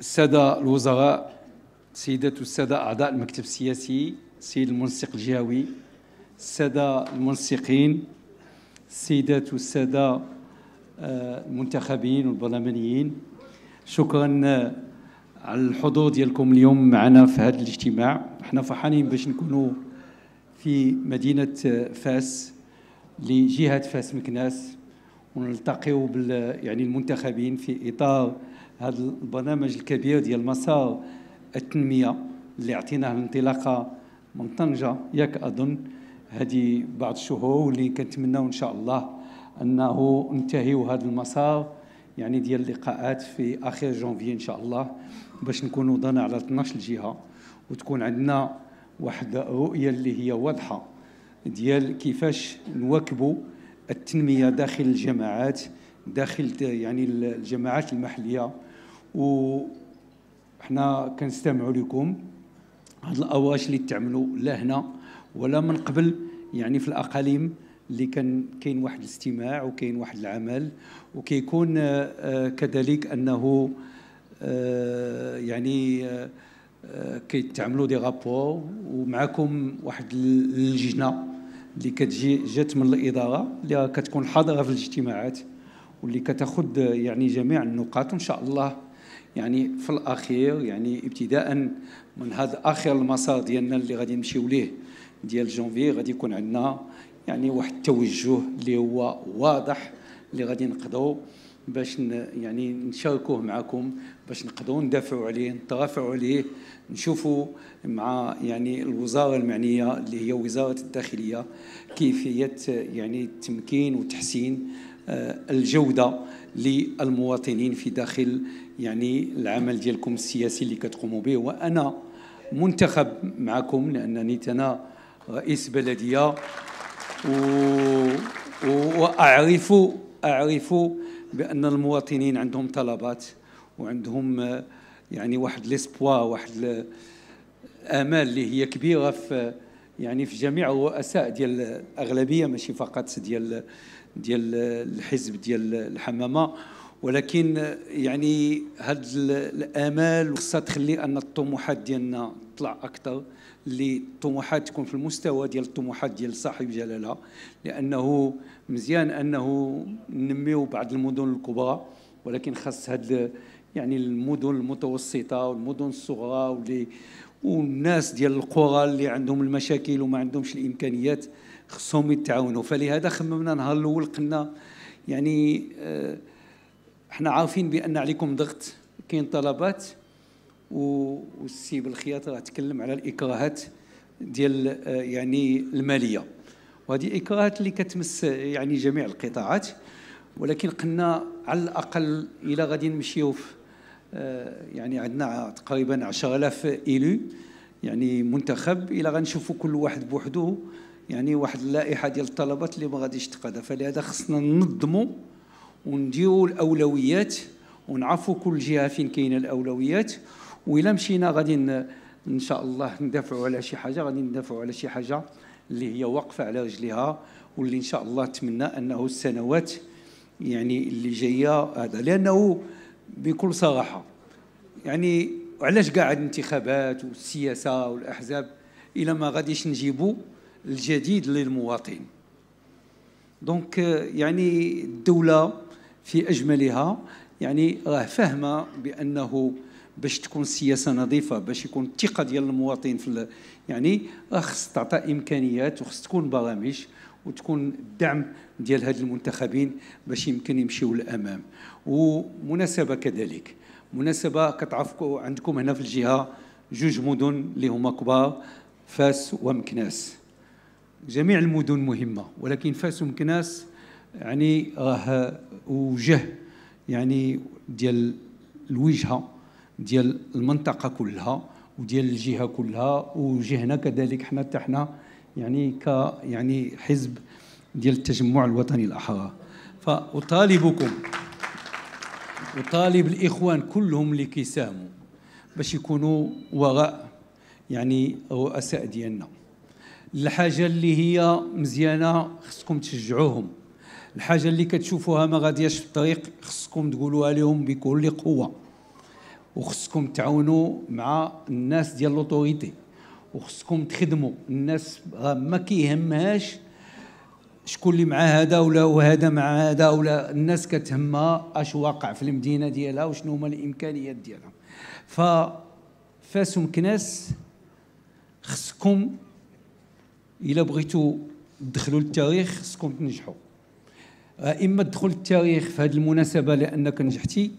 السادة الوزراء سيدات والسادة أعضاء المكتب السياسي السيد المنسق الجهوي السادة المنسقين السيدات والسادة آه، المنتخبين والبرلمانيين شكرا آه، على الحضور ديالكم اليوم معنا في هذا الاجتماع احنا فرحانين باش نكونوا في مدينة آه، فاس لجهة فاس مكناس ونلتقيو بال يعني المنتخبين في اطار هذا البرنامج الكبير ديال مسار التنميه اللي عطيناه الانطلاقه من طنجه ياك اظن هذه بعض الشهور واللي كنتمناو ان شاء الله انه ننتهيو هذا المسار يعني ديال اللقاءات في اخر جونفي ان شاء الله باش نكونوا ضنا على 12 جهه وتكون عندنا واحد الرؤيه اللي هي واضحه ديال كيفاش نواكبوا التنميه داخل الجماعات داخل يعني الجماعات المحليه و حنا كنستمعوا لكم هاد الاواش اللي تعملوا لا هنا ولا من قبل يعني في الاقاليم اللي كان كاين واحد الاستماع وكاين واحد العمل وكيكون آه، آه، كذلك انه آه، يعني كيتعملوا دي رابور ومعكم واحد اللجنه اللي كتجي جات من الاداره اللي كتكون حاضره في الاجتماعات واللي كتاخذ يعني جميع النقاط وان شاء الله يعني في الاخير يعني ابتداء من هذا اخر المسار ديالنا اللي غادي نمشيو ليه ديال جونفي غادي يكون عندنا يعني واحد التوجه اللي هو واضح اللي غادي نقدروا باش يعني نشاركوه معكم باش نقدروا ندافعوا عليه نترافعوا عليه نشوفوا مع يعني الوزاره المعنيه اللي هي وزاره الداخليه كيفيه يعني التمكين وتحسين آه، الجوده للمواطنين في داخل يعني العمل ديالكم السياسي اللي كتقوموا به وانا منتخب معكم لانني انا رئيس بلديه و... واعرف اعرف بان المواطنين عندهم طلبات وعندهم آه، يعني واحد ليسبوا واحد الامال اللي هي كبيره في يعني في جميع الرؤساء ديال الاغلبيه ماشي فقط ديال ديال الحزب ديال الحمامه ولكن يعني هاد الامال خصها تخلي ان الطموحات ديالنا تطلع اكثر لطموحات تكون في المستوى ديال الطموحات ديال صاحب جلالة لانه مزيان انه ننميو بعض المدن الكبرى ولكن خاص هاد يعني المدن المتوسطه والمدن الصغرى واللي والناس ديال القرى اللي عندهم المشاكل وما عندهمش الامكانيات خصهم يتعاونوا فلهذا خممنا نهار الاول قلنا يعني آه احنا عارفين بان عليكم ضغط كاين طلبات والسي بالخياط راه تكلم على الاكراهات ديال آه، يعني الماليه وهذه الاكراهات اللي كتمس يعني جميع القطاعات ولكن قلنا على الاقل الى غادي نمشيو آه، يعني عندنا تقريبا 10000 ايلو يعني منتخب الى غنشوفوا كل واحد بوحده يعني واحد اللائحه ديال الطلبات اللي ما غاديش تقاضي فلهذا خصنا ننظموا ونديروا الاولويات ونعرفوا كل جهه فين كاينه الاولويات وإلا مشينا غادي ان شاء الله ندافعوا على شي حاجه غادي ندافعوا على شي حاجه اللي هي واقفه على رجليها واللي ان شاء الله نتمنى انه السنوات يعني اللي جايه هذا لانه بكل صراحه يعني علاش كاع الانتخابات والسياسه والاحزاب الى ما غاديش نجيبوا الجديد للمواطن دونك يعني الدوله في اجملها يعني راه فاهمه بانه باش تكون السياسه نظيفه باش يكون الثقه ديال المواطن في يعني خص تعطى امكانيات وخص تكون برامج وتكون الدعم ديال هاد المنتخبين باش يمكن يمشيو للامام ومناسبه كذلك مناسبه كتعرفوا عندكم هنا في الجهه جوج مدن اللي هما كبار فاس ومكناس جميع المدن مهمه ولكن فاس ومكناس يعني راه وجه يعني ديال الوجهه ديال المنطقه كلها وديال الجهه كلها وجهنا كذلك حنا حتى حنا يعني ك يعني حزب ديال التجمع الوطني الاحرار فاطالبكم اطالب الاخوان كلهم اللي كيساهموا باش يكونوا وراء يعني رؤساء ديالنا الحاجه اللي هي مزيانه خصكم تشجعوهم الحاجه اللي كتشوفوها ما غادياش في الطريق خصكم تقولوها لهم بكل قوه وخصكم تعاونوا مع الناس ديال لوطوريتي وخصكم تخدموا الناس آه، ما كيهمهاش شكون اللي مع هذا ولا وهذا مع هذا ولا الناس كتهمها اش واقع في المدينه ديالها وشنو هما الامكانيات ديالها ف فاس ومكناس خصكم الا بغيتوا تدخلوا للتاريخ خصكم تنجحوا آه، اما تدخل التاريخ في هذه المناسبه لانك نجحتي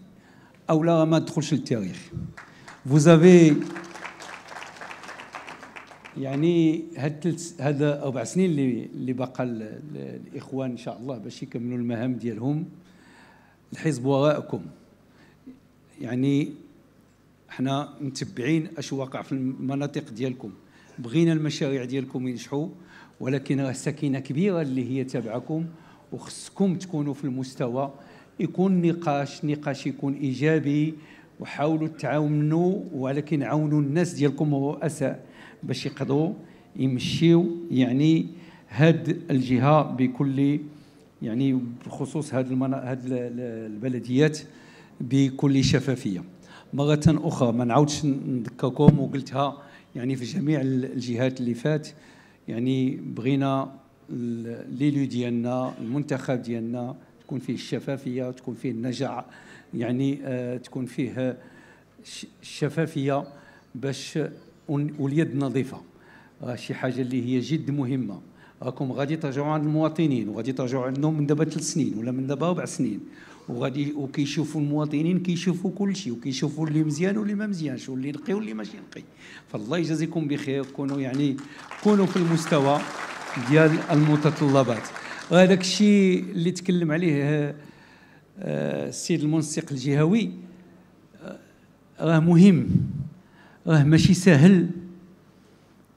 او ما تدخلش للتاريخ avez. يعني هاد هاد اربع سنين اللي اللي باقى الاخوان ان شاء الله باش يكملوا المهام ديالهم الحزب وراءكم يعني حنا متبعين اش واقع في المناطق ديالكم بغينا المشاريع ديالكم ينجحوا ولكن راه سكينه كبيره اللي هي تابعكم وخصكم تكونوا في المستوى يكون نقاش نقاش يكون ايجابي وحاولوا تعاونوا ولكن عاونوا الناس ديالكم ورؤساء باش يقدروا يمشيو يعني هاد الجهه بكل يعني بخصوص هاد المنا... هاد البلديات بكل شفافيه مره اخرى ما نعاودش نذكركم وقلتها يعني في جميع الجهات اللي فات يعني بغينا ليلو ديالنا المنتخب ديالنا تكون فيه الشفافيه تكون فيه النجع يعني آه، تكون فيه الشفافيه باش واليد نظيفه آه، شي حاجه اللي هي جد مهمه راكم غادي ترجعوا عند المواطنين وغادي ترجعوا عندهم من دابا ثلاث سنين ولا من دابا ربع سنين وغادي وكيشوفوا المواطنين كيشوفوا كل شيء وكيشوفوا اللي مزيان واللي ما مزيانش واللي نقي واللي ماشي نقي فالله يجازيكم بخير كونوا يعني كونوا في المستوى ديال المتطلبات وهذاك الشيء اللي تكلم عليه آه، السيد المنسق الجهوي آه، راه مهم راه ماشي سهل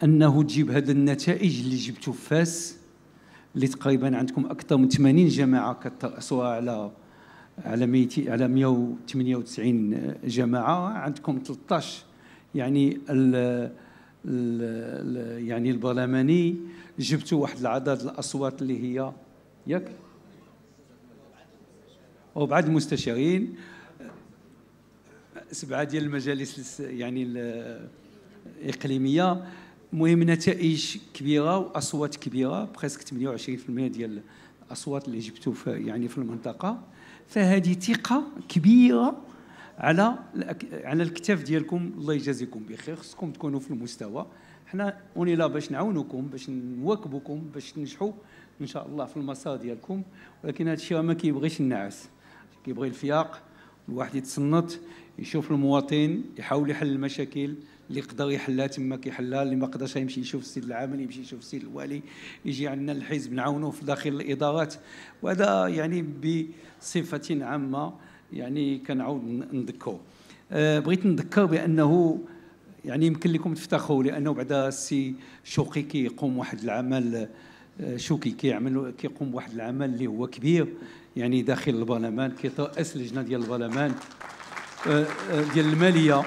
انه تجيب هذا النتائج اللي جبتو في فاس اللي تقريبا عندكم اكثر من 80 جماعه كتراسوها على على 200 على 198 جماعه عندكم 13 يعني ال يعني البرلماني جبتوا واحد العدد الاصوات اللي هي ياك وبعد المستشارين سبعه ديال المجالس يعني الاقليميه المهم نتائج كبيره واصوات كبيره بريسك 28% ديال الاصوات اللي جبتوا في يعني في المنطقه فهذه ثقه كبيره على على الكتاف ديالكم الله يجازيكم بخير خصكم تكونوا في المستوى حنا اوني لا باش نعاونكم باش نواكبوكم باش تنجحوا ان شاء الله في المسار ديالكم ولكن هذا الشيء ما كيبغيش النعاس كيبغي الفياق الواحد يتصنت يشوف المواطن يحاول يحل المشاكل اللي يقدر يحلها تما كيحلها اللي ما قدرش يمشي يشوف السيد العامل يمشي يشوف السيد الوالي يجي عندنا الحزب نعاونوه في داخل الادارات وهذا يعني بصفه عامه يعني كنعاود نذكر أه، بغيت نذكر بانه يعني يمكن لكم تفتخروا لانه بعدا السي شوقي كيقوم واحد العمل آه، شوقي كيعمل كيقوم بواحد العمل اللي هو كبير يعني داخل البرلمان كيترأس لجنه ديال البرلمان آه، آه، ديال الماليه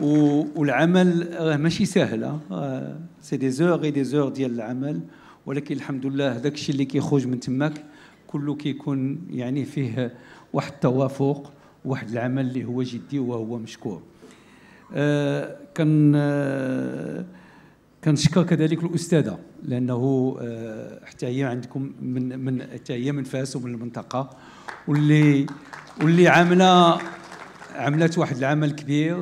والعمل راه ماشي ساهل سي دي زور اي دي زور ديال العمل ولكن الحمد لله داك الشيء اللي كيخرج من تماك كله كيكون يعني فيه واحد التوافق واحد العمل اللي هو جدي وهو مشكور آه، كان آه، كنشكر كذلك الاستاذه لانه آه، حتى هي عندكم من من حتى هي من فاس ومن المنطقه واللي واللي عامله عملت واحد العمل كبير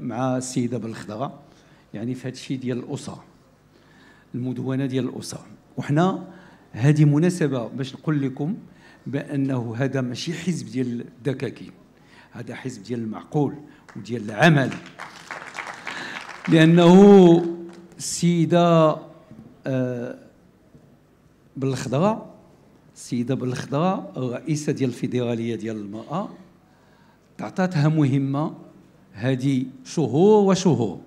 مع السيده بالخضره يعني في هذا الشيء ديال الاسره المدونه ديال الاسره وحنا هذه مناسبه باش نقول لكم بانه هذا ماشي حزب ديال الدكاكين هذا حزب ديال المعقول وديال العمل لانه السيده آه، بالخضراء السيده بالخضراء الرئيسه ديال الفيدراليه ديال المراه تعطاتها مهمه هذه شهور وشهور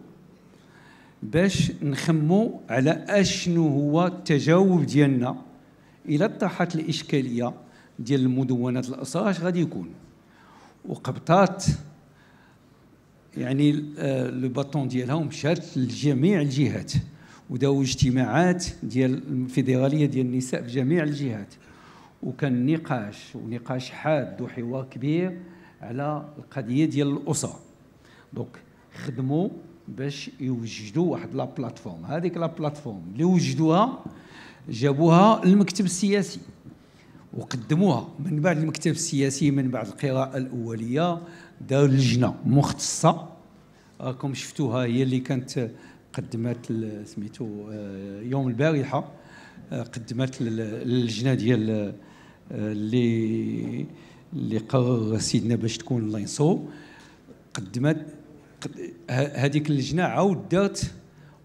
باش نخمو على اشنو هو التجاوب ديالنا الى طرحت الاشكاليه ديال المدونات اش غادي يكون وقبطات يعني آه، لو باتون ديالها مشات لجميع الجهات وداو اجتماعات ديال الفيدراليه ديال النساء في جميع الجهات وكان نقاش ونقاش حاد وحوار كبير على القضيه ديال الاسره دونك خدموا باش يوجدوا واحد لا بلاتفورم هذيك لا بلاتفورم اللي وجدوها جابوها للمكتب السياسي وقدموها من بعد المكتب السياسي من بعد القراءه الاوليه داروا لجنه مختصه راكم شفتوها هي اللي كانت قدمت سميتو آه، يوم البارحه آه، قدمت اللجنه ديال آه، اللي اللي قرر سيدنا باش تكون ينصرو قدمت هذيك اللجنه عاود دارت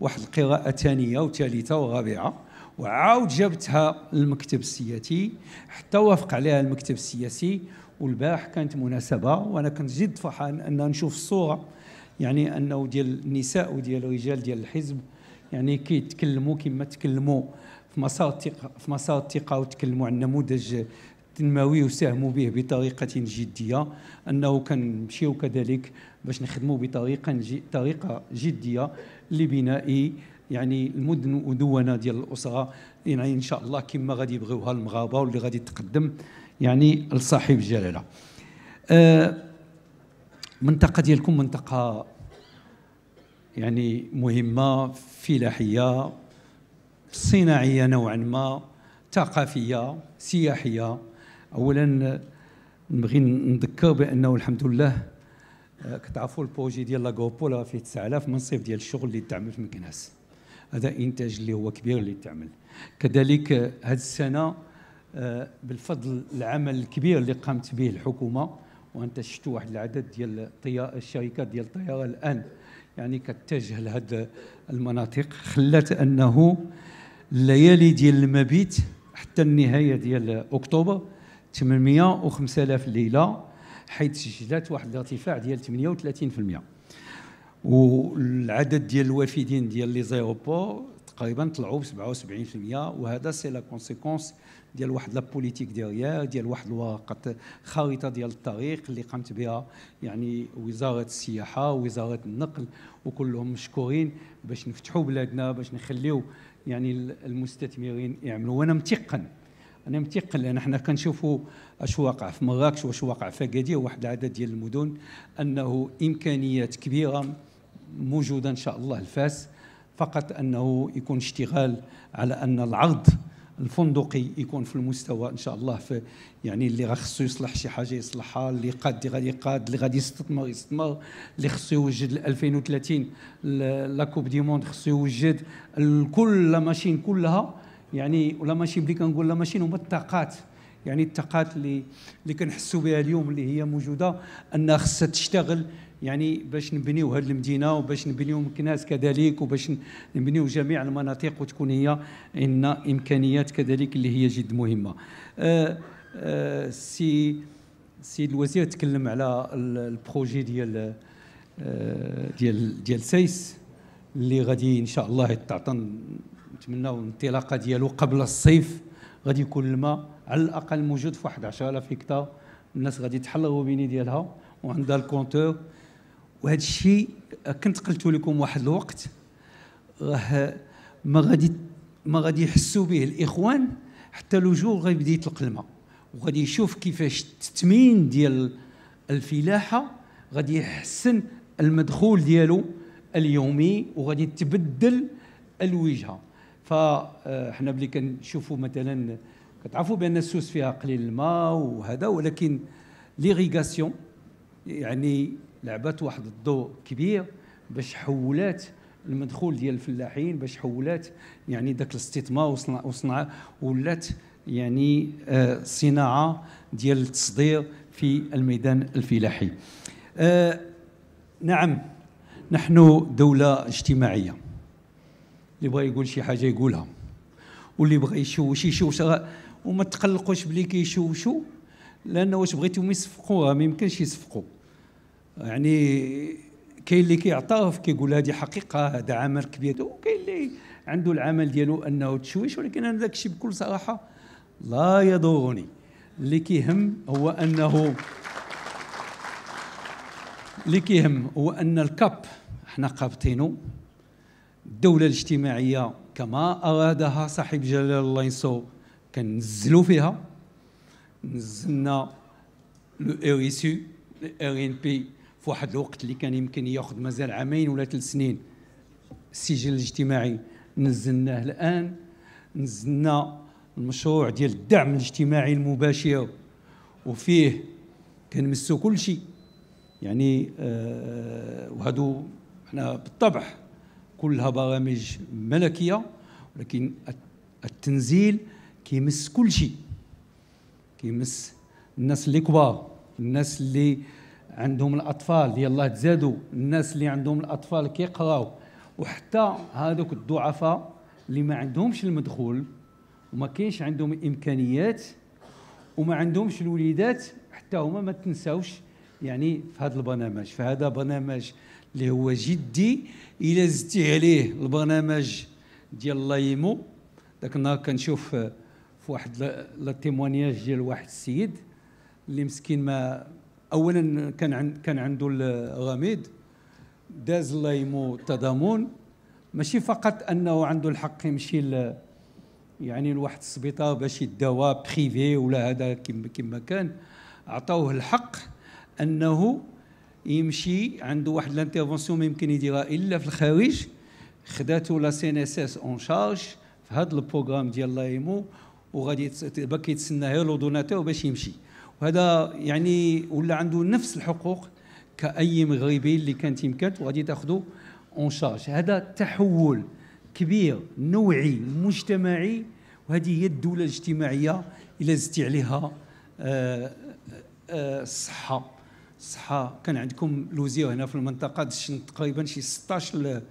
واحد القراءه ثانيه وثالثه ورابعه وعاود جابتها للمكتب السياسي حتى وافق عليها المكتب السياسي والباح كانت مناسبه وانا كنت جد فرحان ان نشوف الصوره يعني انه ديال النساء وديال الرجال ديال الحزب يعني كيتكلموا كما تكلموا في مسار الثقه في مسار الثقه وتكلموا عن النموذج التنموي وساهموا به بطريقه جديه انه كنمشيو كذلك باش نخدموا بطريقه طريقه جديه لبناء يعني المدن ودونه ديال الاسره يعني ان شاء الله كما غادي يبغيوها المغاربه واللي غادي تقدم يعني لصاحب الجلاله آه، منطقه ديالكم منطقه يعني مهمه فلاحيه صناعيه نوعا ما ثقافيه سياحيه اولا نبغي نذكر بانه الحمد لله آه، كتعرفوا البروجي ديال لا راه فيه 9000 منصب ديال الشغل اللي في مكناس هذا انتاج اللي هو كبير اللي تعمل كذلك هذه السنه آه، بالفضل العمل الكبير اللي قامت به الحكومه وانت شفت واحد العدد ديال الشركات ديال الطياره الان يعني كتجه لهذه المناطق خلات انه الليالي ديال المبيت حتى النهايه ديال اكتوبر 805000 ليله حيث سجلت واحد الارتفاع ديال 38% والعدد ديال الوافدين ديال لي زيروبور تقريبا طلعوا ب 77% وهذا سي لا كونسيكونس ديال واحد لا بوليتيك ديريير ديال واحد الورقه خريطه ديال الطريق اللي قامت بها يعني وزاره السياحه وزاره النقل وكلهم مشكورين باش نفتحوا بلادنا باش نخليو يعني المستثمرين يعملوا وانا متيقن انا متيقن لان حنا كنشوفوا اش واقع في مراكش واش واقع في اكادير واحد العدد ديال المدن انه امكانيات كبيره موجوده ان شاء الله الفاس فقط انه يكون اشتغال على ان العرض الفندقي يكون في المستوى ان شاء الله في يعني اللي خصو يصلح شي حاجه يصلحها اللي قاد غادي يقاد اللي غادي يستثمر يستثمر اللي خصو يوجد 2030 لا كوب دي موند خصو يوجد كل لا ماشين كلها يعني ولا ماشين بلي كنقول لا ماشين هما الطاقات يعني الطاقات اللي اللي كنحسوا بها اليوم اللي هي موجوده انها خصها تشتغل يعني باش نبنيو هذه المدينه وباش نبنيو مكناس كذلك وباش نبنيو جميع المناطق وتكون هي ان امكانيات كذلك اللي هي جد مهمه أه، أه، سي سي السيد الوزير تكلم على البروجي ديال أه، ديال ديال سيس اللي غادي ان شاء الله تعطى نتمناو الانطلاقه ديالو قبل الصيف غادي يكون الماء على الاقل موجود في واحد 10000 هكتار الناس غادي تحل الروبيني ديالها وعندها الكونتور وهذا الشيء كنت قلت لكم واحد الوقت راه ما غادي ما غادي يحسوا به الاخوان حتى لو جور غيبدا يطلق الماء وغادي يشوف كيفاش التثمين ديال الفلاحه غادي يحسن المدخول ديالو اليومي وغادي تبدل الوجهه فاحنا آه، ملي كنشوفوا مثلا كتعرفوا بان السوس فيها قليل الماء وهذا ولكن ليغيغاسيون يعني لعبات واحد الضوء كبير باش حولات المدخول ديال الفلاحين باش حولات يعني ذاك الاستثمار وصنع وصنع ولات يعني آه، صناعه ديال التصدير في الميدان الفلاحي آه، نعم نحن دولة اجتماعية اللي بغى يقول شي حاجة يقولها واللي بغى يشوش يشوش وما تقلقوش بلي كيشوشوا لأن واش بغيتهم يصفقوها ما يمكنش يصفقوا يعني كاين اللي كيعطاه كيقول هذه حقيقه هذا عمل كبير وكاين اللي عنده العمل ديالو انه تشويش ولكن انا ذاك الشيء بكل صراحه لا يضرني اللي كيهم هو انه اللي كيهم هو ان الكاب حنا قابطينو الدوله الاجتماعيه كما ارادها صاحب جلال الله ينصو كنزلو فيها نزلنا لو ار اس ار ان بي في واحد الوقت اللي كان يمكن ياخذ مازال عامين ولا ثلاث سنين السجل الاجتماعي نزلناه الان نزلنا المشروع ديال الدعم الاجتماعي المباشر وفيه كنمسوا كل شيء يعني آه وهادو حنا بالطبع كلها برامج ملكيه ولكن التنزيل كيمس كل شيء كيمس الناس اللي كبار الناس اللي عندهم الاطفال يلاه تزادوا الناس اللي عندهم الاطفال كيقراو وحتى هذوك الضعفاء اللي ما عندهمش المدخول وما كاينش عندهم الامكانيات وما عندهمش الوليدات حتى هما ما تنساوش يعني في هذا البرنامج فهذا برنامج اللي هو جدي الى زدتي عليه البرنامج ديال الله يمو ذاك النهار كنشوف في واحد لا ديال واحد السيد اللي مسكين ما اولا كان كان عنده الغميد داز الله يمو التضامن ماشي فقط انه عنده الحق يمشي يعني لواحد السبيطار باش يداوى بريفي ولا هذا كما كما كان عطاوه الحق انه يمشي عنده واحد الانترفونسيون ما يمكن يديرها الا في الخارج خداتو لا سي ان اس اس اون شارج في هذا البروغرام ديال لايمو وغادي باكي يتسنى غير لو دوناتور باش يمشي وهذا يعني ولا عنده نفس الحقوق كاي مغربي اللي كانت يمكنت وغادي تاخذه اون شارج هذا تحول كبير نوعي مجتمعي وهذه هي الدوله الاجتماعيه الى زدتي عليها الصحه آه، آه، الصحه كان عندكم لوزير هنا في المنطقه دشن تقريبا شي 16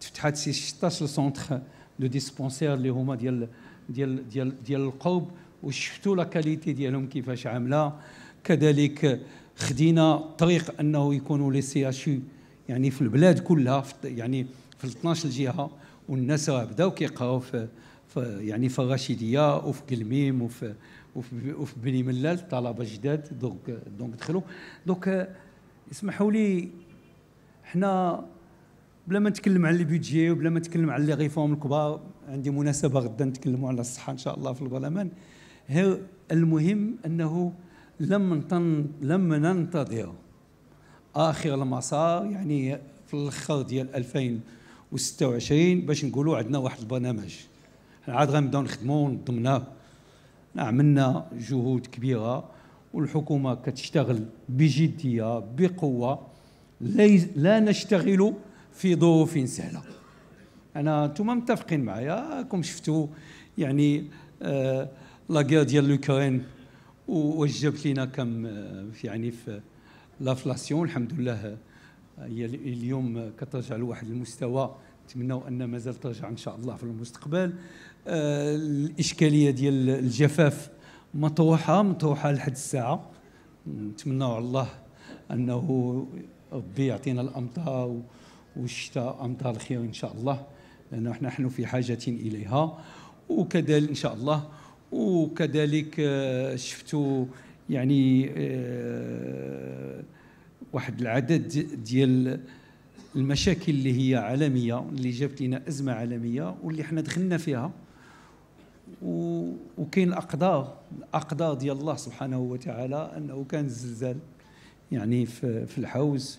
تفتحات شي 16 سونتر دو ديسبونسير اللي هما ديال ديال ديال ديال القرب وشفتوا لا كاليتي ديالهم كيفاش عامله كذلك خدينا طريق انه يكونوا لي سي اش يعني في البلاد كلها في يعني في 12 جهه والناس بداو كيقراو في, في يعني في الرشيديه وفي كلميم وفي وفي, وفي بني ملال الطلبه جداد دونك دونك دخلوا دونك اسمحوا لي حنا بلا ما نتكلم على البيدجي وبلا ما نتكلم على لي ريفورم الكبار عندي مناسبه غدا نتكلموا على الصحه ان شاء الله في البرلمان المهم انه لم لم ننتظر اخر المسار يعني في الاخر ديال 2026 باش نقولوا عندنا واحد البرنامج عاد غنبداو نخدموا ونضمناه نعم، عملنا جهود كبيره والحكومه كتشتغل بجديه بقوه لا نشتغل في ظروف سهله انا انتم متفقين معايا راكم شفتوا يعني آه لاغير ديال لوكرين وجبت لنا كم آه، يعني في لافلاسيون الحمد لله آه، هي اليوم كترجع لواحد المستوى نتمنوا ان مازال ترجع ان شاء الله في المستقبل آه، الاشكاليه ديال الجفاف مطروحه مطروحه لحد الساعه نتمنوا على الله انه ربي يعطينا الامطار والشتاء امطار الخير ان شاء الله لان نحن في حاجه اليها وكذلك ان شاء الله وكذلك آه، شفتوا يعني آه، واحد العدد ديال المشاكل اللي هي عالميه اللي جابت لنا ازمه عالميه واللي حنا دخلنا فيها وكاين الاقدار الاقدار ديال الله سبحانه وتعالى انه كان الزلزال يعني في في الحوز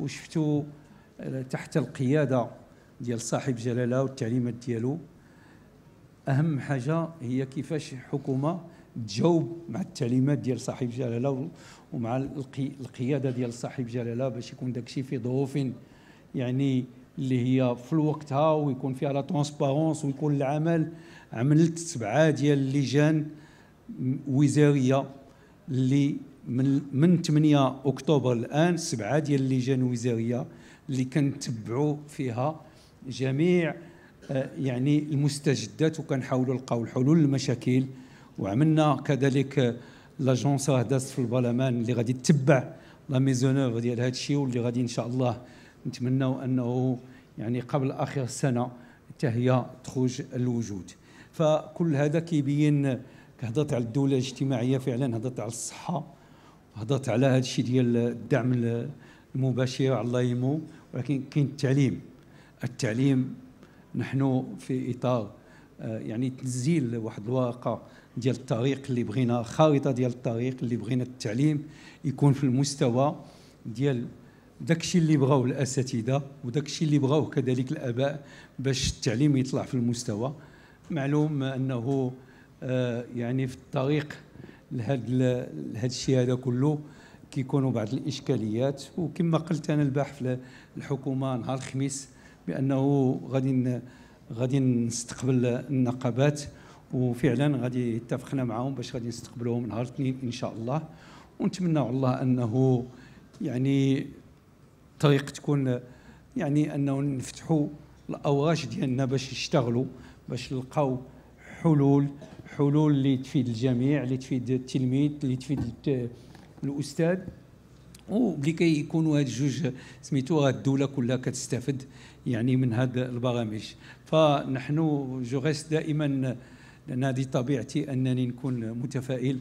وشفتوا آه، تحت القياده ديال صاحب جلاله والتعليمات ديالو اهم حاجه هي كيفاش الحكومه تجاوب مع التعليمات ديال صاحب جلاله ومع القياده ديال صاحب جلاله باش يكون داكشي في ظروف يعني اللي هي في وقتها ويكون فيها لا ترونسبارونس ويكون العمل عملت سبعه ديال اللجان وزاريه اللي من من 8 اكتوبر الان سبعه ديال اللجان وزاريه اللي كنتبعوا فيها جميع آه، يعني المستجدات وكنحاولوا نلقاو الحلول للمشاكل وعملنا كذلك لاجونس آه، هداس في البرلمان اللي غادي تتبع لا ميزونوف ديال هذا الشيء واللي غادي ان شاء الله نتمناو انه يعني قبل اخر السنه حتى هي تخرج الوجود فكل هذا كيبين هضرت على الدوله الاجتماعيه فعلا هضرت على الصحه هضرت على هذا الشيء ديال الدعم المباشر على الله يمو ولكن كاين التعليم التعليم نحن في اطار آه، يعني تنزيل واحد الواقع ديال الطريق اللي بغينا خارطه ديال الطريق اللي بغينا التعليم يكون في المستوى ديال داكشي اللي بغاو الاساتذه وداكشي اللي بغاوه كذلك الاباء باش التعليم يطلع في المستوى معلوم انه آه، يعني في الطريق لهذا الشيء هذا كله كيكونوا بعض الاشكاليات وكما قلت انا الباحث في الحكومه نهار الخميس بانه غادي غادي نستقبل النقابات وفعلا غادي اتفقنا معهم باش غادي نستقبلوهم نهار الاثنين ان شاء الله ونتمنى الله انه يعني الطريق تكون يعني انه نفتحوا الاوراش ديالنا باش يشتغلوا باش نلقاو حلول حلول اللي تفيد الجميع اللي تفيد التلميذ اللي تفيد الاستاذ وبلي يكونوا هاد الجوج سميتو الدوله كلها كتستافد يعني من هاد البرامج فنحن جو دائما لان هذه طبيعتي انني نكون متفائل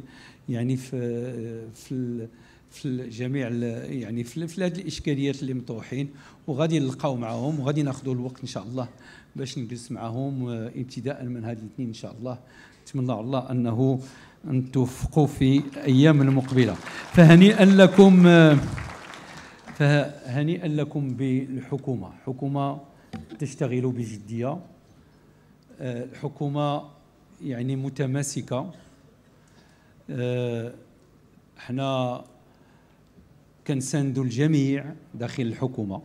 يعني في في في جميع يعني في, في هذه الاشكاليات اللي مطروحين وغادي نلقاو معاهم وغادي ناخذوا الوقت ان شاء الله باش نجلس معاهم آه، ابتداء من هذا الاثنين ان شاء الله نتمنى على الله انه أن توفقوا في أيام المقبلة فهنيئا لكم فهنيئا لكم بالحكومة حكومة تشتغل بجدية حكومة يعني متماسكة احنا كنساندوا الجميع داخل الحكومة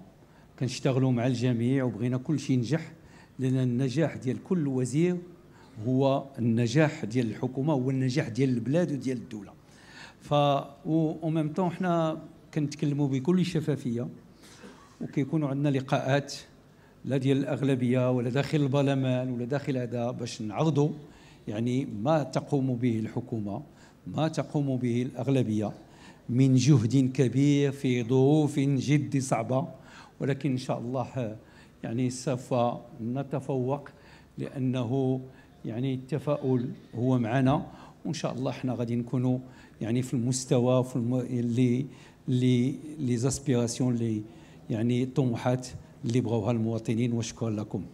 كنشتغلوا مع الجميع وبغينا كل شيء ينجح لأن النجاح ديال كل وزير هو النجاح ديال الحكومه هو النجاح ديال البلاد وديال الدوله ف او ميم طون حنا كنتكلموا بكل شفافيه وكيكونوا عندنا لقاءات لا ديال الاغلبيه ولا داخل البرلمان ولا داخل هذا باش نعرضوا يعني ما تقوم به الحكومه ما تقوم به الاغلبيه من جهد كبير في ظروف جد صعبه ولكن ان شاء الله يعني سوف نتفوق لانه يعني التفاؤل هو معنا وان شاء الله حنا غادي نكونوا يعني في المستوى في الم... اللي اللي لي زاسبيراسيون اللي يعني الطموحات اللي بغاوها المواطنين وشكرا لكم